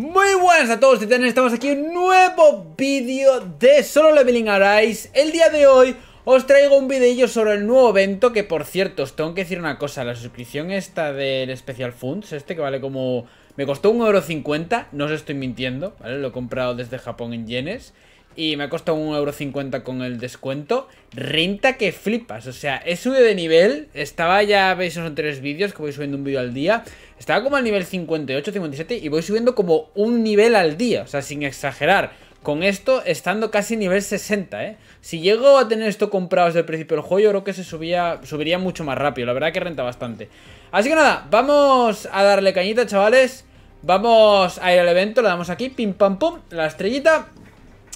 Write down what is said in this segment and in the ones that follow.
Muy buenas a todos titanes, estamos aquí en un nuevo vídeo de Solo Leveling Arise El día de hoy os traigo un videillo sobre el nuevo evento Que por cierto, os tengo que decir una cosa La suscripción esta del Special Funds Este que vale como... Me costó 1,50€, no os estoy mintiendo ¿vale? Lo he comprado desde Japón en yenes y me ha costado 1,50€ con el descuento. Renta que flipas, o sea, he subido de nivel, estaba ya, veis en tres vídeos que voy subiendo un vídeo al día, estaba como al nivel 58, 57 y voy subiendo como un nivel al día, o sea, sin exagerar. Con esto estando casi nivel 60, ¿eh? Si llego a tener esto comprado desde el principio del juego, yo creo que se subía, subiría mucho más rápido. La verdad que renta bastante. Así que nada, vamos a darle cañita, chavales. Vamos a ir al evento, le damos aquí, pim pam pum, la estrellita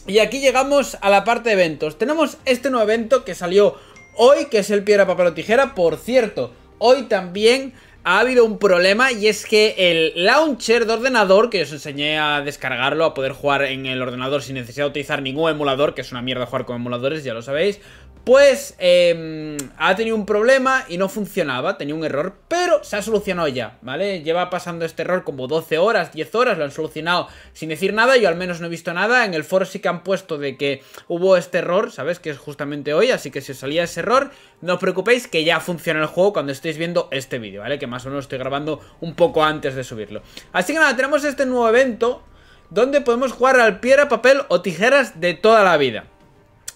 y aquí llegamos a la parte de eventos. Tenemos este nuevo evento que salió hoy, que es el piedra, papel o tijera. Por cierto, hoy también ha habido un problema y es que el launcher de ordenador, que os enseñé a descargarlo, a poder jugar en el ordenador sin necesidad de utilizar ningún emulador, que es una mierda jugar con emuladores, ya lo sabéis, pues em, ha tenido un problema y no funcionaba, tenía un error, pero se ha solucionado ya, ¿vale? Lleva pasando este error como 12 horas, 10 horas, lo han solucionado sin decir nada, yo al menos no he visto nada, en el foro sí que han puesto de que hubo este error, ¿sabes? Que es justamente hoy, así que si os salía ese error, no os preocupéis que ya funciona el juego cuando estéis viendo este vídeo, ¿vale? más o menos estoy grabando un poco antes de subirlo. Así que nada, tenemos este nuevo evento donde podemos jugar al piedra, papel o tijeras de toda la vida.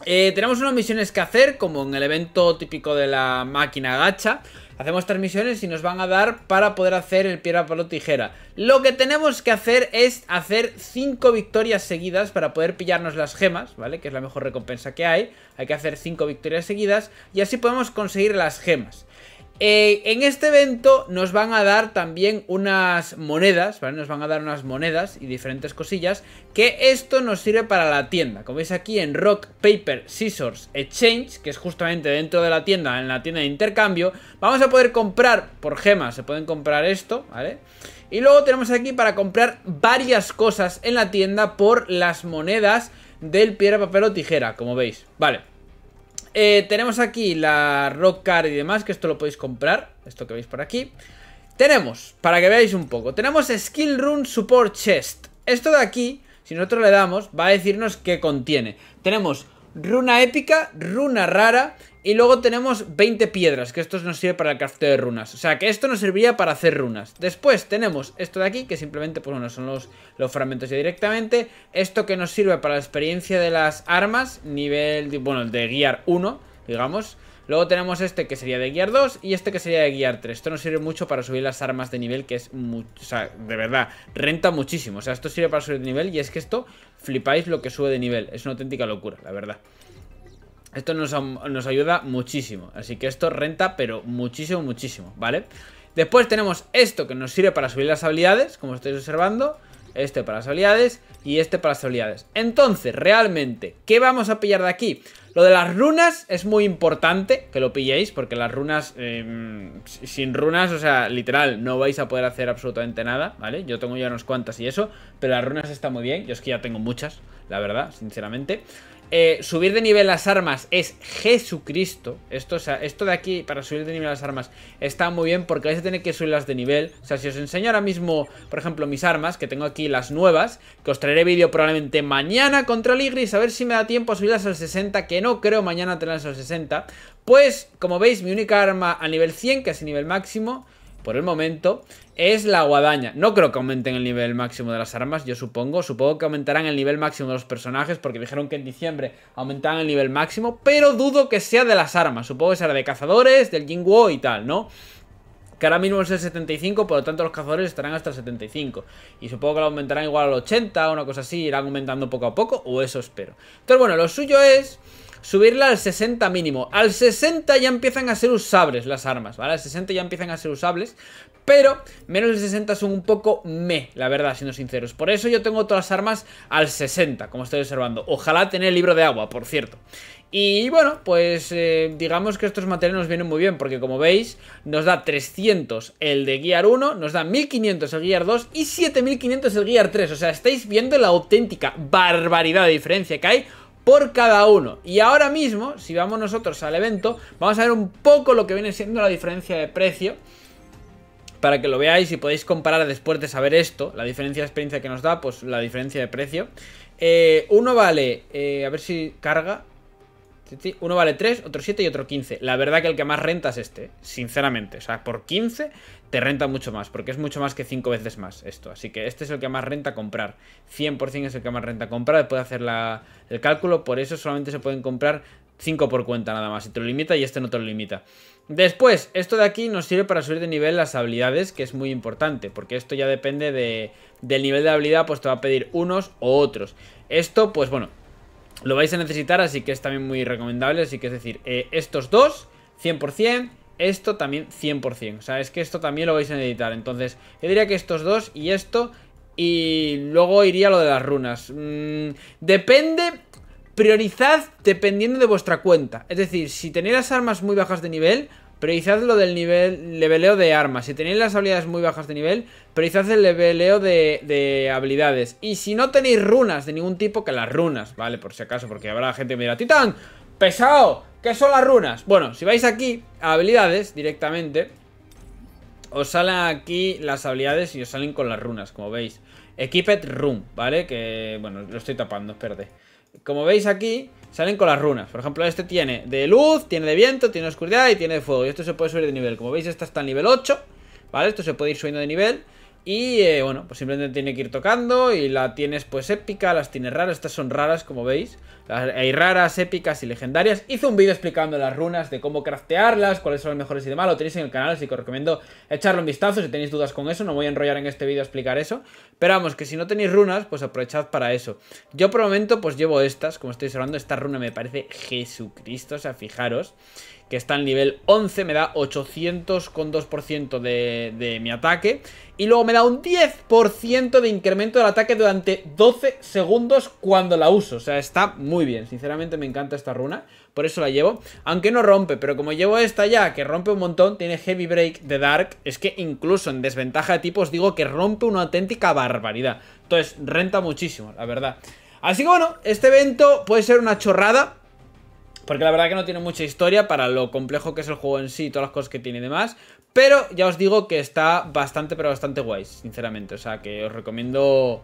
Eh, tenemos unas misiones que hacer, como en el evento típico de la máquina gacha. Hacemos tres misiones y nos van a dar para poder hacer el piedra, papel o tijera. Lo que tenemos que hacer es hacer cinco victorias seguidas para poder pillarnos las gemas, ¿vale? Que es la mejor recompensa que hay. Hay que hacer cinco victorias seguidas y así podemos conseguir las gemas. Eh, en este evento nos van a dar también unas monedas, ¿vale? Nos van a dar unas monedas y diferentes cosillas que esto nos sirve para la tienda. Como veis aquí en Rock, Paper, Scissors, Exchange, que es justamente dentro de la tienda, en la tienda de intercambio, vamos a poder comprar por gemas, se pueden comprar esto, ¿vale? Y luego tenemos aquí para comprar varias cosas en la tienda por las monedas del piedra, papel o tijera, como veis, ¿vale? Eh, tenemos aquí la Rock Card y demás, que esto lo podéis comprar, esto que veis por aquí. Tenemos, para que veáis un poco, tenemos Skill Run Support Chest. Esto de aquí, si nosotros le damos, va a decirnos qué contiene. Tenemos runa épica, runa rara y luego tenemos 20 piedras, que esto nos sirve para el crafteo de runas. O sea, que esto nos serviría para hacer runas. Después tenemos esto de aquí, que simplemente, pues son los, los fragmentos ya directamente. Esto que nos sirve para la experiencia de las armas, nivel, bueno, de guiar 1, digamos. Luego tenemos este que sería de guiar 2 y este que sería de guiar 3. Esto nos sirve mucho para subir las armas de nivel, que es, o sea, de verdad, renta muchísimo. O sea, esto sirve para subir de nivel y es que esto, flipáis lo que sube de nivel. Es una auténtica locura, la verdad. Esto nos, nos ayuda muchísimo. Así que esto renta, pero muchísimo, muchísimo, ¿vale? Después tenemos esto que nos sirve para subir las habilidades, como estáis observando este para las habilidades y este para las habilidades. Entonces, realmente, ¿qué vamos a pillar de aquí? Lo de las runas es muy importante que lo pilléis, porque las runas, em, sin runas, o sea, literal, no vais a poder hacer absolutamente nada, ¿vale? Yo tengo ya unas cuantas y eso, pero las runas está muy bien, yo es que ya tengo muchas, la verdad, sinceramente. Eh, subir de nivel las armas es Jesucristo. Esto, o sea, esto de aquí, para subir de nivel las armas, está muy bien porque vais a tener que subirlas de nivel. O sea, si os enseño ahora mismo, por ejemplo, mis armas, que tengo aquí las nuevas, que os traeré vídeo probablemente mañana contra el Igris, a ver si me da tiempo a subirlas al 60, que no creo mañana tenerlas al 60. Pues, como veis, mi única arma a nivel 100, que es el nivel máximo, por el momento es la guadaña. No creo que aumenten el nivel máximo de las armas, yo supongo. Supongo que aumentarán el nivel máximo de los personajes porque dijeron que en diciembre aumentarán el nivel máximo, pero dudo que sea de las armas. Supongo que será de cazadores, del Jinguo y tal, ¿no? que ahora mismo es el 75, por lo tanto los cazadores estarán hasta el 75. Y supongo que lo aumentarán igual al 80 o una cosa así, irán aumentando poco a poco, o eso espero. Entonces, bueno, lo suyo es subirla al 60 mínimo. Al 60 ya empiezan a ser usables las armas, ¿vale? Al 60 ya empiezan a ser usables, pero menos de 60 son un poco me, la verdad, siendo sinceros. Por eso yo tengo todas las armas al 60, como estoy observando. Ojalá tener el libro de agua, por cierto. Y bueno, pues eh, digamos que estos materiales nos vienen muy bien, porque como veis, nos da 300 el de Gear 1, nos da 1500 el Gear 2 y 7500 el Gear 3. O sea, estáis viendo la auténtica barbaridad de diferencia que hay por cada uno. Y ahora mismo, si vamos nosotros al evento, vamos a ver un poco lo que viene siendo la diferencia de precio para que lo veáis y podéis comparar después de saber esto, la diferencia de experiencia que nos da, pues la diferencia de precio. Eh, uno vale, eh, a ver si carga, uno vale 3, otro 7 y otro 15. La verdad que el que más renta es este, sinceramente. O sea, por 15 te renta mucho más, porque es mucho más que 5 veces más esto. Así que este es el que más renta comprar. 100% es el que más renta comprar. Después de hacer el cálculo, por eso solamente se pueden comprar 5 por cuenta nada más. Y te lo limita y este no te lo limita. Después, esto de aquí nos sirve para subir de nivel las habilidades, que es muy importante, porque esto ya depende de, del nivel de habilidad, pues te va a pedir unos o otros. Esto, pues bueno, lo vais a necesitar, así que es también muy recomendable. Así que es decir, eh, estos dos, 100%, esto también 100%. O sea, es que esto también lo vais a necesitar. Entonces, yo diría que estos dos y esto... Y luego iría lo de las runas. Mm, depende priorizad dependiendo de vuestra cuenta. Es decir, si tenéis las armas muy bajas de nivel, Priorizad lo del nivel leveleo de armas. Si tenéis las habilidades muy bajas de nivel, priorizad el leveleo de, habilidades. Y si no tenéis runas de ningún tipo, que las runas, ¿vale? Por si acaso, porque habrá gente que me dirá, Titán, pesado, ¿qué son las runas? Bueno, si vais aquí a habilidades directamente, os salen aquí las habilidades y os salen con las runas, como veis. Equipped Room, ¿vale? Que, bueno, lo estoy tapando, espérate como veis aquí, salen con las runas. Por ejemplo, este tiene de luz, tiene de viento, tiene de oscuridad y tiene de fuego. Y esto se puede subir de nivel. Como veis, esta está en nivel 8, ¿vale? Esto se puede ir subiendo de nivel. Y eh, bueno, pues simplemente tiene que ir tocando y la tienes pues épica, las tienes raras, estas son raras como veis. Hay raras, épicas y legendarias. Hice un vídeo explicando las runas de cómo craftearlas, cuáles son las mejores y demás. Lo tenéis en el canal, así que os recomiendo echarle un vistazo si tenéis dudas con eso. No voy a enrollar en este vídeo a explicar eso. Pero vamos, que si no tenéis runas, pues aprovechad para eso. Yo por el momento pues llevo estas, como estáis hablando, esta runa me parece Jesucristo, o sea, fijaros que está en nivel 11, me da 800,2% de, de mi ataque. Y luego me da un 10% de incremento del ataque durante 12 segundos cuando la uso. O sea, está muy bien. Sinceramente me encanta esta runa. Por eso la llevo. Aunque no rompe, pero como llevo esta ya, que rompe un montón, tiene Heavy Break de Dark. Es que incluso en desventaja de tipos digo que rompe una auténtica barbaridad. Entonces, renta muchísimo, la verdad. Así que bueno, este evento puede ser una chorrada. Porque la verdad que no tiene mucha historia para lo complejo que es el juego en sí y todas las cosas que tiene y demás. Pero ya os digo que está bastante, pero bastante guay, sinceramente. O sea que os recomiendo,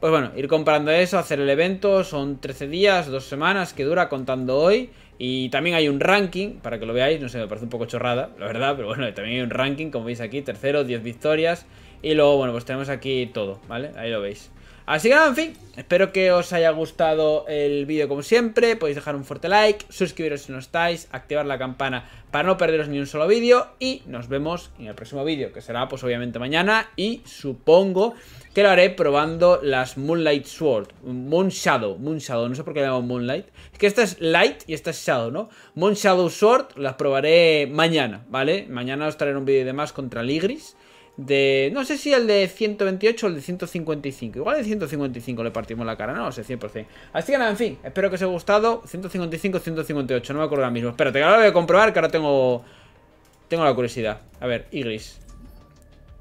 pues bueno, ir comprando eso, hacer el evento. Son 13 días, 2 semanas que dura contando hoy. Y también hay un ranking, para que lo veáis, no sé, me parece un poco chorrada, la verdad, pero bueno, también hay un ranking, como veis aquí, tercero, 10 victorias. Y luego, bueno, pues tenemos aquí todo, ¿vale? Ahí lo veis. Así que nada, en fin, espero que os haya gustado el vídeo como siempre, podéis dejar un fuerte like, suscribiros si no estáis, activar la campana para no perderos ni un solo vídeo y nos vemos en el próximo vídeo, que será pues obviamente mañana y supongo que lo haré probando las Moonlight Sword, Moon Shadow, Moon Shadow, no sé por qué le llamo Moonlight, es que esta es Light y esta es Shadow, ¿no? Moon Shadow Sword las probaré mañana, ¿vale? Mañana os traeré un vídeo de más contra Ligris de... No sé si el de 128 o el de 155. Igual de 155 le partimos la cara, no no sé, 100%. Así que nada, en fin, espero que os haya gustado. 155, 158, no me acuerdo ahora mismo. Espérate, que ahora voy a comprobar, que ahora tengo... Tengo la curiosidad. A ver, Igris.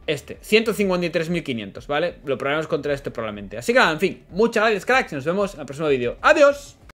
Este, 153.500, ¿vale? Lo probaremos contra este probablemente. Así que nada, en fin, muchas gracias, cracks. Y nos vemos en el próximo vídeo. ¡Adiós!